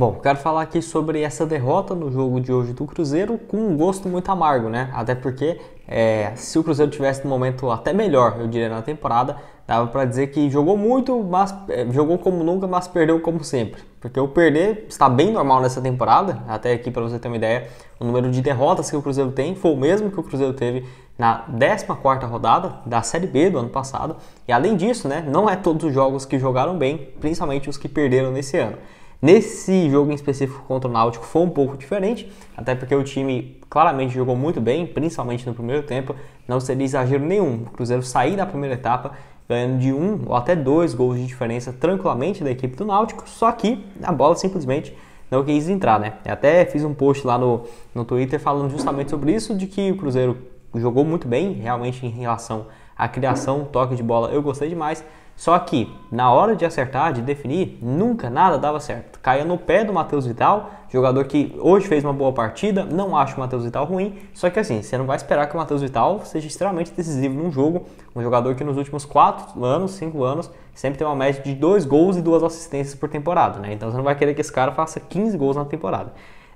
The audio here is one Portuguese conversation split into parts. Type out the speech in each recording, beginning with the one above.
Bom, quero falar aqui sobre essa derrota no jogo de hoje do Cruzeiro com um gosto muito amargo, né? Até porque é, se o Cruzeiro tivesse no momento até melhor, eu diria, na temporada, dava para dizer que jogou muito, mas é, jogou como nunca, mas perdeu como sempre. Porque o perder está bem normal nessa temporada, até aqui para você ter uma ideia, o número de derrotas que o Cruzeiro tem foi o mesmo que o Cruzeiro teve na 14 rodada da Série B do ano passado. E além disso, né, não é todos os jogos que jogaram bem, principalmente os que perderam nesse ano. Nesse jogo em específico contra o Náutico foi um pouco diferente, até porque o time claramente jogou muito bem, principalmente no primeiro tempo. Não seria exagero nenhum o Cruzeiro sair da primeira etapa ganhando de um ou até dois gols de diferença tranquilamente da equipe do Náutico, só que a bola simplesmente não quis entrar, né? Eu até fiz um post lá no, no Twitter falando justamente sobre isso, de que o Cruzeiro jogou muito bem realmente em relação a criação, toque de bola, eu gostei demais. Só que na hora de acertar, de definir, nunca nada dava certo. Caia no pé do Matheus Vital, jogador que hoje fez uma boa partida, não acho o Matheus Vital ruim, só que assim, você não vai esperar que o Matheus Vital seja extremamente decisivo num jogo, um jogador que nos últimos 4 anos, 5 anos, sempre tem uma média de 2 gols e 2 assistências por temporada, né? Então você não vai querer que esse cara faça 15 gols na temporada.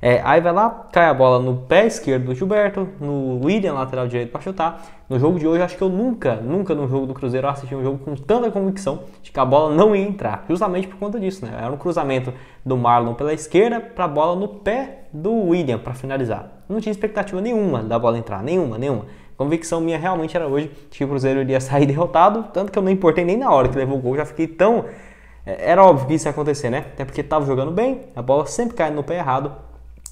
É, aí vai lá, cai a bola no pé esquerdo do Gilberto, no William, lateral direito, para chutar. No jogo de hoje, acho que eu nunca, nunca no jogo do Cruzeiro assisti um jogo com tanta convicção de que a bola não ia entrar, justamente por conta disso, né? Era um cruzamento do Marlon pela esquerda para a bola no pé do William para finalizar. Não tinha expectativa nenhuma da bola entrar, nenhuma, nenhuma. convicção minha realmente era hoje que o Cruzeiro iria sair derrotado, tanto que eu não importei nem na hora que levou o gol, já fiquei tão. É, era óbvio que isso ia acontecer, né? Até porque estava jogando bem, a bola sempre cai no pé errado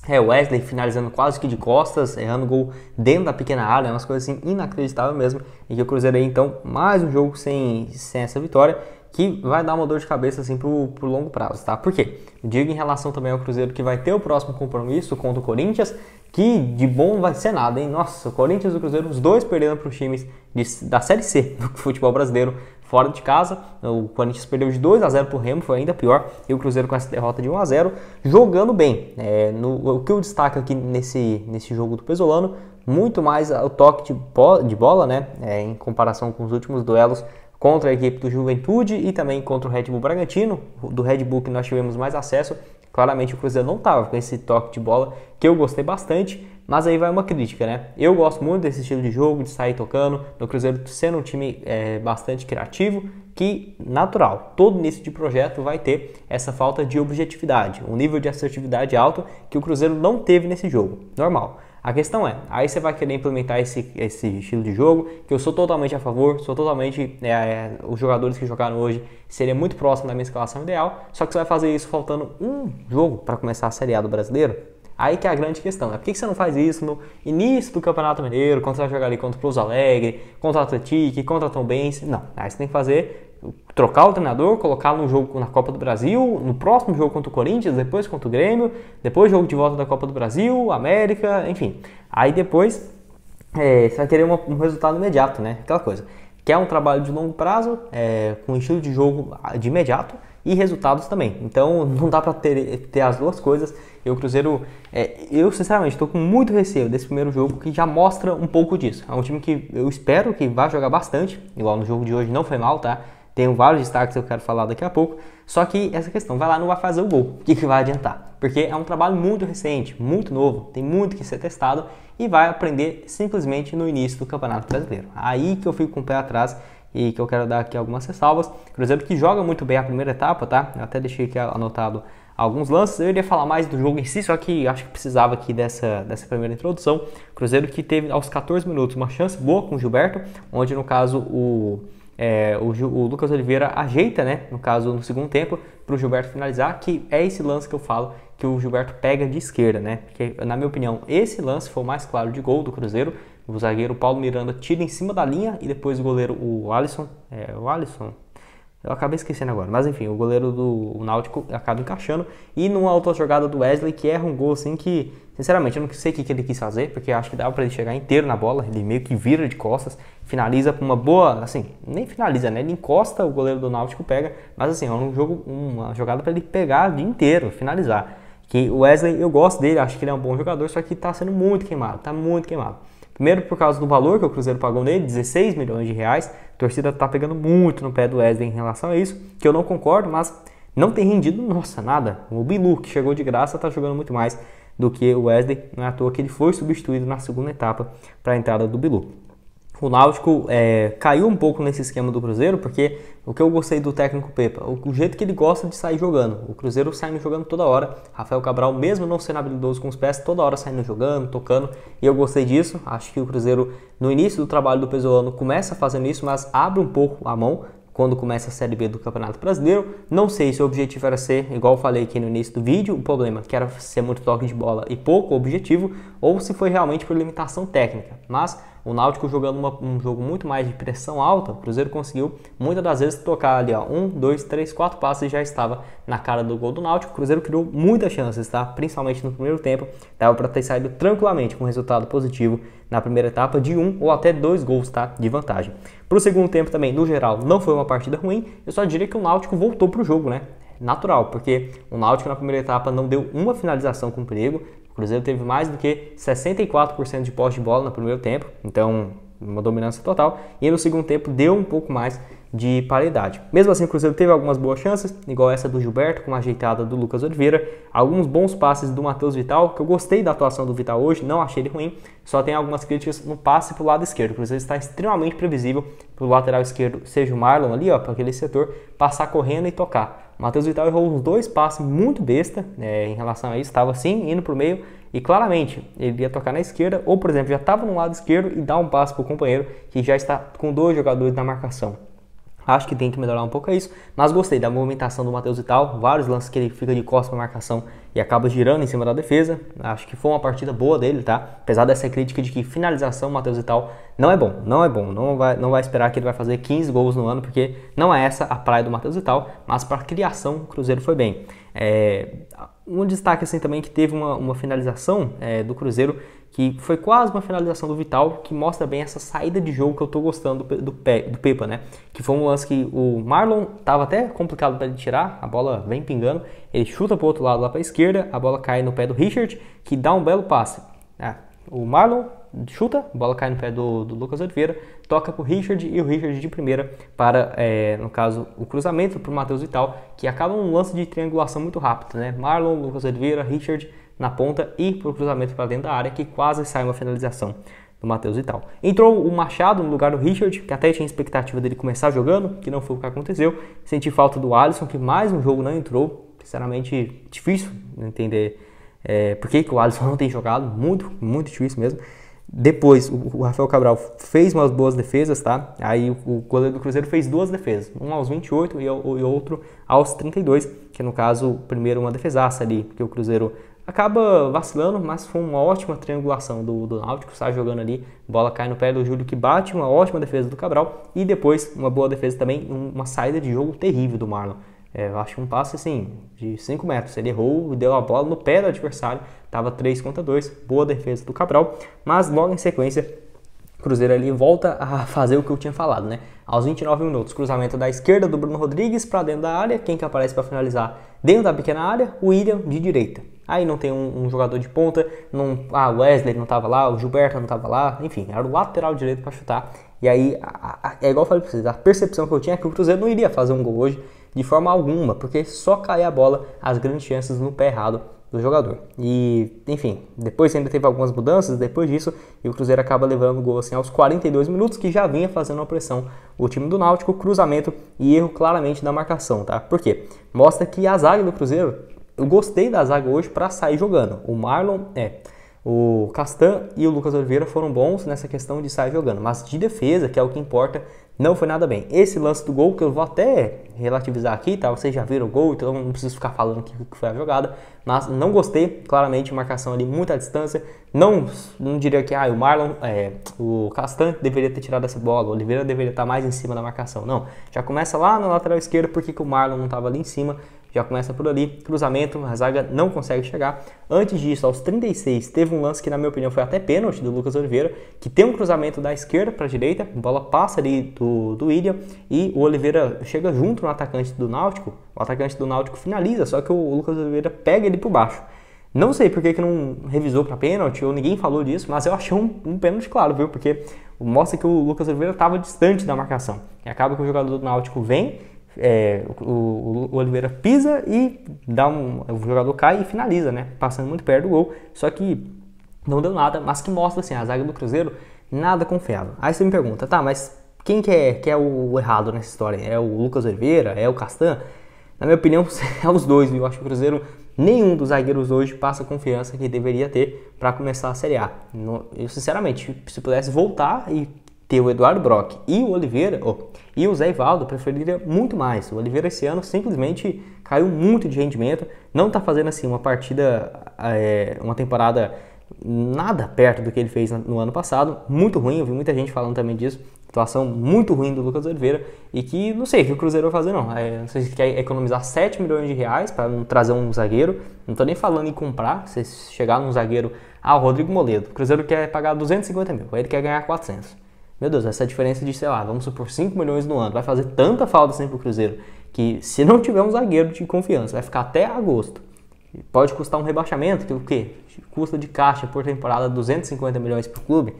é, Wesley finalizando quase que de costas, errando gol dentro da pequena área, umas coisas assim inacreditável mesmo. E que o Cruzeiro aí, então, mais um jogo sem, sem essa vitória, que vai dar uma dor de cabeça assim pro, pro longo prazo, tá? Por quê? Digo em relação também ao Cruzeiro que vai ter o próximo compromisso contra o Corinthians, que de bom vai ser nada, hein? Nossa, o Corinthians e o Cruzeiro, os dois perderam para os times de, da Série C do futebol brasileiro fora de casa. O Corinthians perdeu de 2 a 0 para o Remo, foi ainda pior. E o Cruzeiro com essa derrota de 1 a 0 jogando bem. É, no, o que eu destaco aqui nesse, nesse jogo do Pesolano, muito mais o toque de, bola, de bola né? É, em comparação com os últimos duelos contra a equipe do Juventude e também contra o Red Bull Bragantino. Do Red Bull que nós tivemos mais acesso, Claramente o Cruzeiro não estava com esse toque de bola que eu gostei bastante, mas aí vai uma crítica, né? Eu gosto muito desse estilo de jogo, de sair tocando, do Cruzeiro sendo um time é, bastante criativo, que natural, todo início de projeto vai ter essa falta de objetividade, um nível de assertividade alto que o Cruzeiro não teve nesse jogo, normal. A questão é, aí você vai querer implementar esse, esse estilo de jogo, que eu sou totalmente a favor, sou totalmente. É, é os jogadores que jogaram hoje seria muito próximo da minha escalação ideal, só que você vai fazer isso faltando um jogo para começar a Série A do brasileiro? Aí que é a grande questão, né? Por que você não faz isso no início do Campeonato Mineiro, quando você vai jogar ali contra o Plus Alegre, contra o Atlético, contra o Tom Benz? Não, aí você tem que fazer trocar o treinador, colocá-lo no jogo na Copa do Brasil, no próximo jogo contra o Corinthians, depois contra o Grêmio, depois jogo de volta da Copa do Brasil, América, enfim. Aí depois é, você vai querer uma, um resultado imediato, né? Aquela coisa. Quer um trabalho de longo prazo, é, com estilo de jogo ah, de imediato e resultados também. Então não dá para ter, ter as duas coisas. Eu Cruzeiro, é, eu sinceramente estou com muito receio desse primeiro jogo que já mostra um pouco disso. É um time que eu espero que vá jogar bastante, igual no jogo de hoje não foi mal, tá? Tenho vários destaques que eu quero falar daqui a pouco. Só que essa questão, vai lá, não vai fazer o gol. O que, que vai adiantar? Porque é um trabalho muito recente, muito novo, tem muito que ser testado e vai aprender simplesmente no início do Campeonato Brasileiro. Aí que eu fico com o pé atrás e que eu quero dar aqui algumas ressalvas. Cruzeiro que joga muito bem a primeira etapa, tá? Eu até deixei aqui anotado alguns lances. Eu iria falar mais do jogo em si, só que acho que precisava aqui dessa, dessa primeira introdução. Cruzeiro que teve aos 14 minutos uma chance boa com o Gilberto, onde no caso o é, o, o, Lucas Oliveira ajeita, né, no caso, no segundo tempo, para o Gilberto finalizar, que é esse lance que eu falo que o Gilberto pega de esquerda, né? Porque, na minha opinião, esse lance foi o mais claro de gol do Cruzeiro. O zagueiro Paulo Miranda tira em cima da linha e depois o goleiro, o Alisson, é, o Alisson, eu acabei esquecendo agora. Mas enfim, o goleiro do Náutico acaba encaixando. E numa outra jogada do Wesley, que erra um gol assim que, sinceramente, eu não sei o que, que ele quis fazer, porque acho que dava para ele chegar inteiro na bola. Ele meio que vira de costas, finaliza com uma boa. Assim, nem finaliza, né? Ele encosta, o goleiro do Náutico pega. Mas assim, é um jogo, uma jogada para ele pegar dia inteiro, finalizar. Que o Wesley, eu gosto dele, acho que ele é um bom jogador, só que tá sendo muito queimado, tá muito queimado. Primeiro por causa do valor que o Cruzeiro pagou nele, 16 milhões de reais. A torcida está pegando muito no pé do Wesley em relação a isso, que eu não concordo, mas não tem rendido, nossa, nada. O Bilu, que chegou de graça, está jogando muito mais do que o Wesley. Não é à toa que ele foi substituído na segunda etapa para a entrada do Bilu o Náutico é, caiu um pouco nesse esquema do Cruzeiro, porque o que eu gostei do técnico Pepa, o, o jeito que ele gosta de sair jogando. O Cruzeiro saindo jogando toda hora. Rafael Cabral, mesmo não sendo habilidoso com os pés, toda hora saindo jogando, tocando. E eu gostei disso. Acho que o Cruzeiro, no início do trabalho do Pesolano, começa fazendo isso, mas abre um pouco a mão quando começa a Série B do Campeonato Brasileiro. Não sei se o objetivo era ser, igual falei aqui no início do vídeo, o problema que era ser muito toque de bola e pouco objetivo, ou se foi realmente por limitação técnica. Mas o Náutico jogando uma, um jogo muito mais de pressão alta, o Cruzeiro conseguiu muitas das vezes tocar ali, ó, um, dois, três, quatro passes e já estava na cara do gol do Náutico. O Cruzeiro criou muitas chances, tá? Principalmente no primeiro tempo, dava para ter saído tranquilamente com resultado positivo na primeira etapa de um ou até dois gols, tá? De vantagem. Para o segundo tempo também, no geral, não foi uma partida ruim. Eu só diria que o Náutico voltou pro jogo, né? natural, porque o Náutico na primeira etapa não deu uma finalização com perigo, o Cruzeiro teve mais do que 64% de posse de bola no primeiro tempo, então uma dominância total, e no segundo tempo deu um pouco mais de paridade. Mesmo assim, o Cruzeiro teve algumas boas chances, igual essa do Gilberto, com uma ajeitada do Lucas Oliveira, alguns bons passes do Matheus Vital, que eu gostei da atuação do Vital hoje, não achei ele ruim, só tem algumas críticas no passe para o lado esquerdo. O Cruzeiro está extremamente previsível para o lateral esquerdo, seja o Marlon ali, ó, para aquele setor, passar correndo e tocar. Matheus Vital errou uns dois passes muito besta né, em relação a isso, estava assim, indo para o meio e claramente ele ia tocar na esquerda ou, por exemplo, já estava no lado esquerdo e dá um passe para o companheiro que já está com dois jogadores na marcação. Acho que tem que melhorar um pouco é isso, mas gostei da movimentação do Matheus e tal, vários lances que ele fica de costas para marcação e acaba girando em cima da defesa. Acho que foi uma partida boa dele, tá? Apesar dessa crítica de que finalização o Matheus e tal não é bom, não é bom, não vai, não vai esperar que ele vai fazer 15 gols no ano, porque não é essa a praia do Matheus e tal, mas para criação o Cruzeiro foi bem. É, um destaque assim também que teve uma, uma finalização é, do Cruzeiro que foi quase uma finalização do Vital, que mostra bem essa saída de jogo que eu estou gostando do, do, do Pepa, né? Que foi um lance que o Marlon estava até complicado para ele tirar, a bola vem pingando, ele chuta para o outro lado lá para a esquerda, a bola cai no pé do Richard, que dá um belo passe. Ah, o Marlon chuta, a bola cai no pé do, do Lucas Oliveira, toca para o Richard e o Richard de primeira para, é, no caso, o cruzamento para o Matheus Vital, que acaba um lance de triangulação muito rápido, né? Marlon, Lucas Oliveira, Richard na ponta e para o cruzamento para dentro da área, que quase sai uma finalização do Matheus e tal. Entrou o Machado no lugar do Richard, que até tinha expectativa dele começar jogando, que não foi o que aconteceu. Senti falta do Alisson, que mais um jogo não entrou. Sinceramente, difícil entender é, por que, que o Alisson não tem jogado. Muito, muito difícil mesmo. Depois, o Rafael Cabral fez umas boas defesas, tá? Aí o goleiro do Cruzeiro fez duas defesas, um aos 28 e, outro aos 32, que no caso, primeiro uma defesaça ali, porque o Cruzeiro acaba vacilando, mas foi uma ótima triangulação do, do Náutico, sai jogando ali, bola cai no pé do Júlio que bate, uma ótima defesa do Cabral e depois uma boa defesa também, uma saída de jogo terrível do Marlon. É, eu acho um passe assim, de 5 metros. Ele errou, deu a bola no pé do adversário, estava 3 contra 2, boa defesa do Cabral, mas logo em sequência Cruzeiro ali volta a fazer o que eu tinha falado, né? Aos 29 minutos, cruzamento da esquerda do Bruno Rodrigues para dentro da área. Quem que aparece para finalizar dentro da pequena área? O William de direita. Aí não tem um, um jogador de ponta, não, ah, o Wesley não tava lá, o Gilberto não tava lá, enfim, era o lateral direito para chutar. E aí, a, a, é igual eu falei para vocês, a percepção que eu tinha é que o Cruzeiro não iria fazer um gol hoje de forma alguma, porque só cair a bola, as grandes chances no pé errado do jogador. E, enfim, depois ainda teve algumas mudanças, depois disso, e o Cruzeiro acaba levando o gol assim aos 42 minutos, que já vinha fazendo uma pressão o time do Náutico, cruzamento e erro claramente da marcação, tá? Por quê? Mostra que a zaga do Cruzeiro, eu gostei da zaga hoje para sair jogando. O Marlon, é, o Castan e o Lucas Oliveira foram bons nessa questão de sair jogando, mas de defesa, que é o que importa, não foi nada bem. Esse lance do gol, que eu vou até relativizar aqui, tá? Vocês já viram o gol, então não preciso ficar falando o que foi a jogada. Mas não gostei, claramente, marcação ali muita distância. Não, não diria que ah, o Marlon, é, o Castan deveria ter tirado essa bola, o Oliveira deveria estar mais em cima da marcação. Não, já começa lá na lateral esquerda, porque que o Marlon não estava ali em cima já começa por ali, cruzamento, a zaga não consegue chegar. Antes disso, aos 36, teve um lance que na minha opinião foi até pênalti do Lucas Oliveira, que tem um cruzamento da esquerda para a direita, a bola passa ali do, do William e o Oliveira chega junto no atacante do Náutico, o atacante do Náutico finaliza, só que o Lucas Oliveira pega ele por baixo. Não sei porque que não revisou para pênalti ou ninguém falou disso, mas eu achei um, um pênalti claro, viu? Porque mostra que o Lucas Oliveira estava distante da marcação. E acaba que o jogador do Náutico vem é, o, o, Oliveira pisa e dá um, o jogador cai e finaliza, né? Passando muito perto do gol. Só que não deu nada, mas que mostra assim, a zaga do Cruzeiro nada confiável. Aí você me pergunta, tá, mas quem que é, que é o errado nessa história? É o Lucas Oliveira? É o Castan? Na minha opinião, é os dois, viu? Eu acho que o Cruzeiro, nenhum dos zagueiros hoje passa a confiança que deveria ter para começar a Série A. Eu, sinceramente, se pudesse voltar e ter o Eduardo Brock e o Oliveira, oh, e o Zé Ivaldo preferiria muito mais. O Oliveira esse ano simplesmente caiu muito de rendimento, não está fazendo assim uma partida, é, uma temporada nada perto do que ele fez no ano passado, muito ruim, eu vi muita gente falando também disso, situação muito ruim do Lucas Oliveira e que não sei o que o Cruzeiro vai fazer não, é, não sei se quer economizar 7 milhões de reais para trazer um zagueiro, não estou nem falando em comprar, se chegar num zagueiro, ah, Rodrigo Moledo, o Cruzeiro quer pagar 250 mil, ele quer ganhar 400, meu Deus, essa é diferença de, sei lá, vamos supor 5 milhões no ano, vai fazer tanta falta sempre pro Cruzeiro que se não tiver um zagueiro de confiança, vai ficar até agosto. Pode custar um rebaixamento, que o quê? Custa de caixa por temporada 250 milhões pro clube.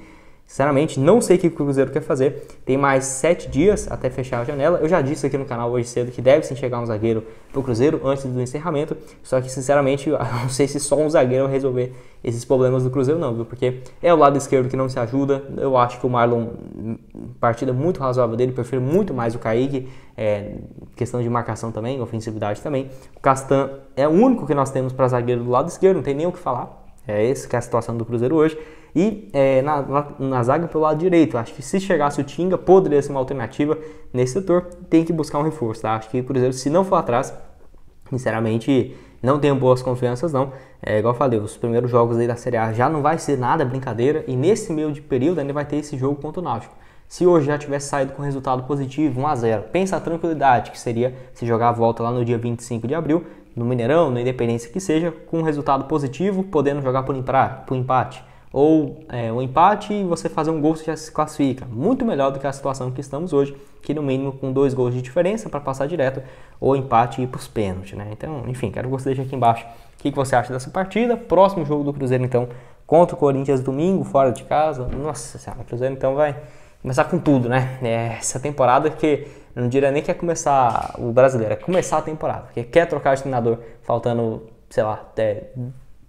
Sinceramente, não sei o que o Cruzeiro quer fazer. Tem mais sete dias até fechar a janela. Eu já disse aqui no canal hoje cedo que deve se enxergar um zagueiro para o Cruzeiro antes do encerramento. Só que, sinceramente, eu não sei se só um zagueiro vai resolver esses problemas do Cruzeiro, não, viu? Porque é o lado esquerdo que não se ajuda. Eu acho que o Marlon, hum, partida muito razoável dele, prefiro muito mais o Kaique. É, questão de marcação também, ofensividade também. O Castan é o único que nós temos para zagueiro do lado esquerdo, não tem nem o que falar. É essa que é a situação do Cruzeiro hoje. E é, na, na, na, zaga pelo lado direito, acho que se chegasse o Tinga, poderia ser uma alternativa nesse setor. Tem que buscar um reforço, tá? Acho que, por exemplo, se não for atrás, sinceramente, não tenho boas confianças, não. É, igual eu falei, os primeiros jogos aí da Série A já não vai ser nada brincadeira. E nesse meio de período ainda vai ter esse jogo contra o Náutico. Se hoje já tivesse saído com resultado positivo, 1 a 0 pensa a tranquilidade que seria se jogar a volta lá no dia 25 de abril, no Mineirão, na Independência que seja, com um resultado positivo, podendo jogar por empate ou é, um empate e você fazer um gol você já se classifica. Muito melhor do que a situação que estamos hoje, que no mínimo com dois gols de diferença para passar direto, ou empate e ir para os pênaltis, né? Então, enfim, quero que você deixe aqui embaixo o que, que você acha dessa partida. Próximo jogo do Cruzeiro, então, contra o Corinthians domingo, fora de casa. Nossa senhora, o Cruzeiro então vai começar com tudo, né? É, essa temporada que não diria nem que é começar o brasileiro, é começar a temporada, porque quer trocar de treinador faltando, sei lá, até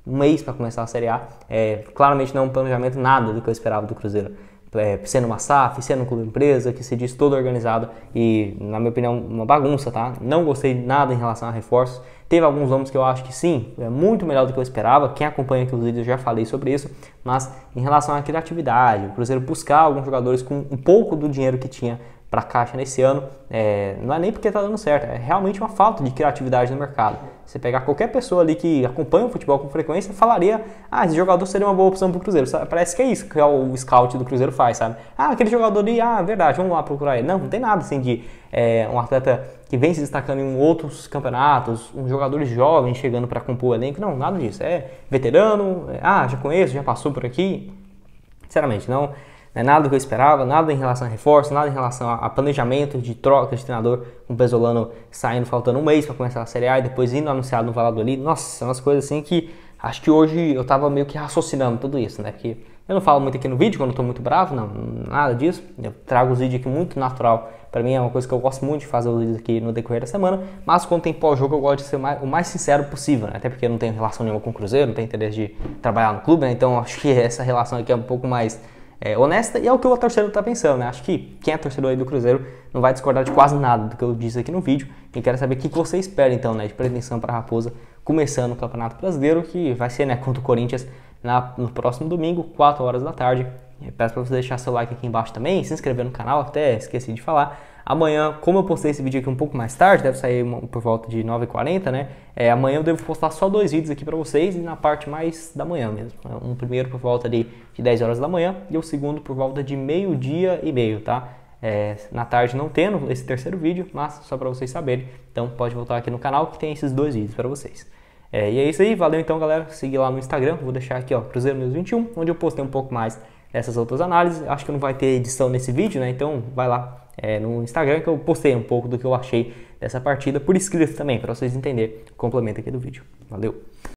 um mês para começar a Série A. É, claramente não é um planejamento nada do que eu esperava do Cruzeiro. É, sendo uma SAF, sendo um clube empresa, que se diz todo organizado e, na minha opinião, uma bagunça, tá? Não gostei nada em relação a reforços. Teve alguns nomes que eu acho que sim, é muito melhor do que eu esperava. Quem acompanha aqui os vídeos já falei sobre isso, mas em relação à criatividade, o Cruzeiro buscar alguns jogadores com um pouco do dinheiro que tinha para caixa nesse ano, é, não é nem porque está dando certo, é realmente uma falta de criatividade no mercado. Você pegar qualquer pessoa ali que acompanha o futebol com frequência, falaria: ah, esse jogador seria uma boa opção para o Cruzeiro. Parece que é isso que o scout do Cruzeiro faz, sabe? Ah, aquele jogador ali, ah, verdade, vamos lá procurar ele. Não, não tem nada assim de é, um atleta que vem se destacando em outros campeonatos, um jogador jovem chegando para compor o elenco, não, nada disso. É veterano, é, ah, já conheço, já passou por aqui. Sinceramente, não. Né? Nada do que eu esperava, nada em relação a reforço, nada em relação a, planejamento de troca de treinador, com o Pesolano saindo faltando um mês para começar a Série A e depois indo anunciado no ali Nossa, umas coisas assim que acho que hoje eu tava meio que raciocinando tudo isso, né? Porque eu não falo muito aqui no vídeo quando eu tô muito bravo, não, nada disso. Eu trago os vídeos aqui muito natural. Para mim é uma coisa que eu gosto muito de fazer os vídeos aqui no decorrer da semana, mas quando tem pós-jogo eu gosto de ser mais, o mais sincero possível, né? Até porque eu não tenho relação nenhuma com o Cruzeiro, não tenho interesse de trabalhar no clube, né? Então acho que essa relação aqui é um pouco mais é, honesta e é o que o torcedor está pensando. Né? Acho que quem é torcedor aí do Cruzeiro não vai discordar de quase nada do que eu disse aqui no vídeo. E quero saber o que você espera então né, de pretensão para a Raposa começando o Campeonato Brasileiro, que vai ser né, contra o Corinthians na, no próximo domingo, 4 horas da tarde. peço para você deixar seu like aqui embaixo também, se inscrever no canal, até esqueci de falar. Amanhã, como eu postei esse vídeo aqui um pouco mais tarde, deve sair por volta de 9h40, né? É, amanhã eu devo postar só dois vídeos aqui para vocês e na parte mais da manhã mesmo. Né? Um primeiro por volta de 10 horas da manhã e o segundo por volta de meio-dia e meio, tá? É, na tarde não tendo esse terceiro vídeo, mas só para vocês saberem. Então pode voltar aqui no canal que tem esses dois vídeos para vocês. É, e é isso aí, valeu então galera, seguir lá no Instagram, vou deixar aqui ó, Cruzeiro News 21, onde eu postei um pouco mais essas outras análises. Acho que não vai ter edição nesse vídeo, né? Então vai lá, é, no Instagram que eu postei um pouco do que eu achei dessa partida por escrito também, para vocês entenderem o complemento aqui do vídeo. Valeu!